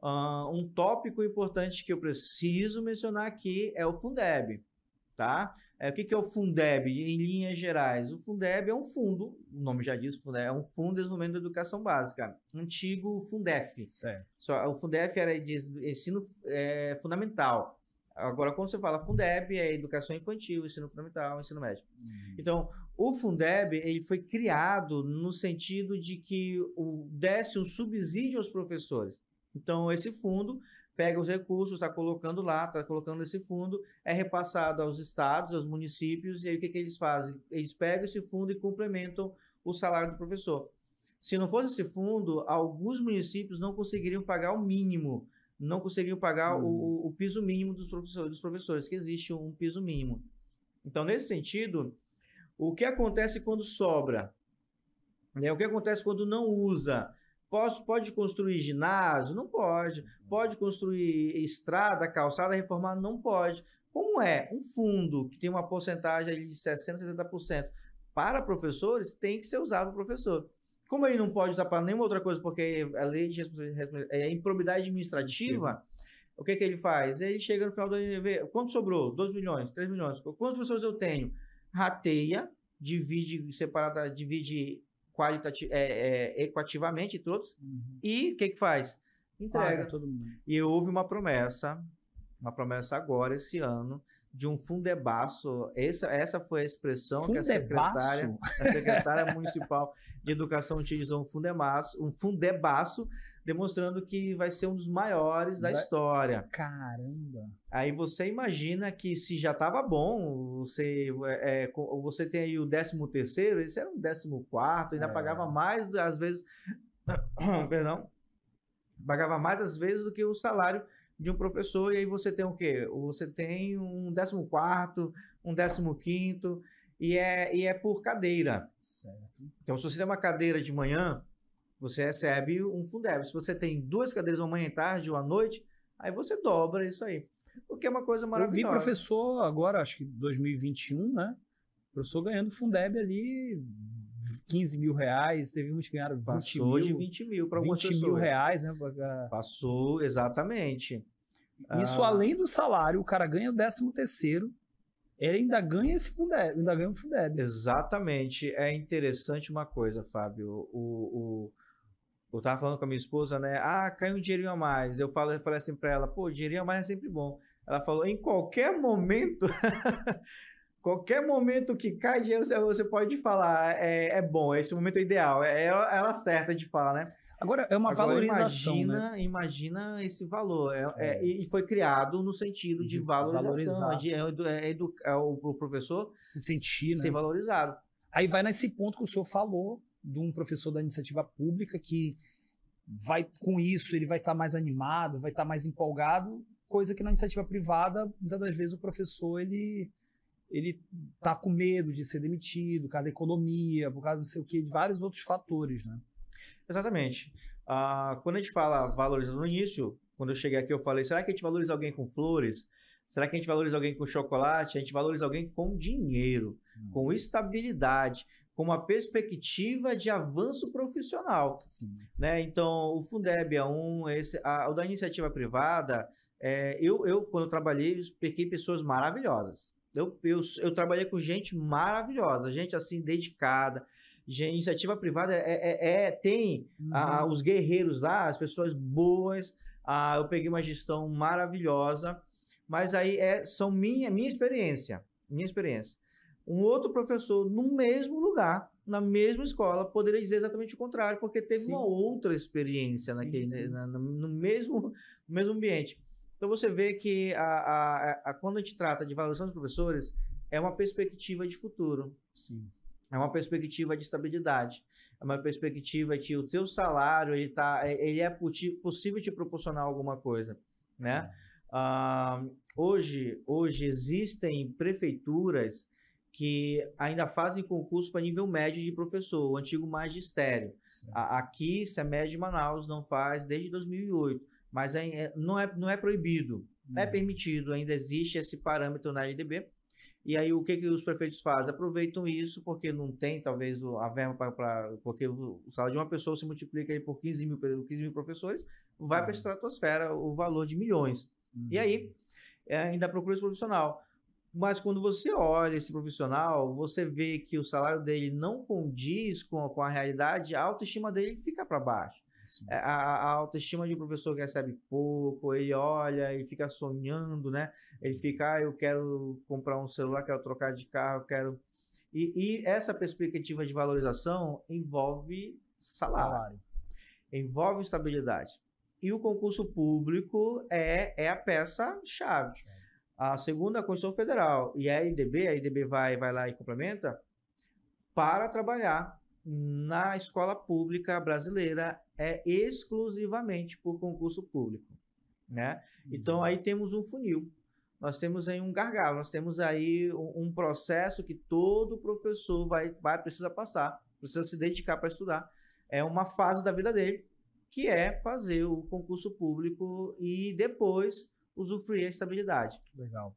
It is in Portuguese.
Uh, um tópico importante que eu preciso mencionar aqui é o Fundeb. Tá? É, o que, que é o Fundeb, em linhas gerais? O Fundeb é um fundo, o nome já diz, é um fundo de desenvolvimento da educação básica, antigo Fundef. Certo. Só, o Fundef era de ensino é, fundamental. Agora, quando você fala Fundeb, é educação infantil, ensino fundamental, ensino médio. Uhum. Então, o Fundeb ele foi criado no sentido de que o, desse um subsídio aos professores. Então, esse fundo pega os recursos, está colocando lá, está colocando esse fundo, é repassado aos estados, aos municípios, e aí o que, que eles fazem? Eles pegam esse fundo e complementam o salário do professor. Se não fosse esse fundo, alguns municípios não conseguiriam pagar o mínimo, não conseguiriam pagar uhum. o, o, piso mínimo dos professores, dos professores, que existe um piso mínimo. Então, nesse sentido, o que acontece quando sobra? Né? O que acontece quando não usa? Posso, pode construir ginásio? Não pode. Uhum. Pode construir estrada, calçada, reformar? Não pode. Como é um fundo que tem uma porcentagem de 60%, 70% para professores, tem que ser usado para professor. Como ele não pode usar para nenhuma outra coisa, porque a é lei de é improbidade administrativa, Sim. o que, que ele faz? Ele chega no final do ano vê quanto sobrou? 2 milhões, 3 milhões. Quantos professores eu tenho? Rateia, divide separada, divide é, é, equativamente todos. Uhum. E o que, que faz? Entrega. todo mundo. E houve uma promessa, uma promessa agora, esse ano, de um fundebaço. Essa, essa foi a expressão fundebaço? que a secretária, a secretária municipal de educação utilizou um fundebaço, um fundebaço demonstrando que vai ser um dos maiores da história. Caramba! Aí você imagina que se já estava bom, você é, é você tem aí o 13 terceiro, esse era um 14 quarto, ainda é. pagava mais às vezes, perdão, pagava mais às vezes do que o salário de um professor, e aí você tem o quê? Você tem um 14, um 15, e é, e é por cadeira. Certo. Então, se você tem uma cadeira de manhã, você recebe um Fundeb. Se você tem duas cadeiras, uma manhã e tarde, uma noite, aí você dobra isso aí. O que é uma coisa maravilhosa. Eu vi professor agora, acho que 2021, né? professor ganhando Fundeb ali 15 mil reais, teve uns que ganharam 20 Passou mil. de 20 mil para algumas 20 pessoas. mil reais, né? Pra... Passou, exatamente. Isso ah. além do salário, o cara ganha o décimo terceiro, ele ainda ganha esse Fundeb, ainda ganha o Fundeb. Exatamente. É interessante uma coisa, Fábio. O, o, eu tava falando com a minha esposa, né? Ah, caiu um dinheirinho a mais. Eu, falo, eu falei assim pra ela, pô, dinheirinho a mais é sempre bom. Ela falou, em qualquer momento, qualquer momento que cai dinheiro, você pode falar, é, é bom, é esse momento é ideal. É ela, ela certa de falar, né? Agora, é uma Agora, valorização. Né? Imagina, né? imagina esse valor. É, é. É, e foi criado no sentido de, de valorização. De, é, é, é, o, o professor se sentir, né? ser valorizado. Aí vai nesse ponto que o senhor falou de um professor da iniciativa pública que vai com isso ele vai estar tá mais animado, vai estar tá mais empolgado, coisa que na iniciativa privada muitas das vezes o professor ele ele tá com medo de ser demitido por causa da economia, por causa não sei o que, de vários outros fatores, né? Exatamente. Ah, quando a gente fala valorizando no início, quando eu cheguei aqui eu falei, será que a gente valoriza alguém com flores? Será que a gente valoriza alguém com chocolate? A gente valoriza alguém com dinheiro, hum. com estabilidade com uma perspectiva de avanço profissional. Sim. Né? Então, o Fundeb é um, esse, a, o da iniciativa privada, é, eu, eu, quando eu trabalhei, peguei pessoas maravilhosas. Eu, eu, eu trabalhei com gente maravilhosa, gente assim, dedicada. Gente, iniciativa privada é, é, é, é tem uhum. a, os guerreiros lá, as pessoas boas. A, eu peguei uma gestão maravilhosa, mas aí é, são minha, minha experiência. Minha experiência. Um outro professor, no mesmo lugar, na mesma escola, poderia dizer exatamente o contrário, porque teve sim. uma outra experiência sim, naquele, sim. Na, no, mesmo, no mesmo ambiente. Então você vê que a, a, a, quando a gente trata de valorização dos professores, é uma perspectiva de futuro. Sim. É uma perspectiva de estabilidade, é uma perspectiva de o teu salário ele, tá, é, ele é possível te proporcionar alguma coisa, né? É. Uh, hoje, hoje existem prefeituras que ainda fazem concurso para nível médio de professor, o antigo magistério. A, aqui, SEMED de Manaus não faz desde 2008, mas é, é, não, é, não é proibido, uhum. é hum. permitido, ainda existe esse parâmetro na LDB. E aí, o que, que os prefeitos fazem? Aproveitam isso, porque não tem, talvez, a verba para. Porque o salário de uma pessoa se multiplica aí por 15 mil, 15 mil professores, vai uhum. para a estratosfera o valor de milhões. Uhum. E aí, uhum. É, ainda procura esse profissional. Mas quando você olha esse profissional, você vê que o salário dele não condiz com, com a realidade, a autoestima dele fica para baixo. É, a, a, autoestima de um professor que recebe pouco, ele olha, ele fica sonhando, né? Ele fica, ah, eu quero comprar um celular, quero trocar de carro, quero. E, e essa perspectiva de valorização envolve salário, salário, envolve estabilidade. E o concurso público é, é a peça-chave. É. A segunda, Constituição Federal. E a IDB, a IDB vai, vai lá e complementa, para trabalhar na escola pública brasileira é exclusivamente por concurso público. Né? Uhum. Então, aí temos um funil, nós temos aí um gargalo, nós temos aí um, um processo que todo professor vai, vai precisa passar, precisa se dedicar para estudar. É uma fase da vida dele, que é fazer o concurso público e depois usufruir a estabilidade. Legal.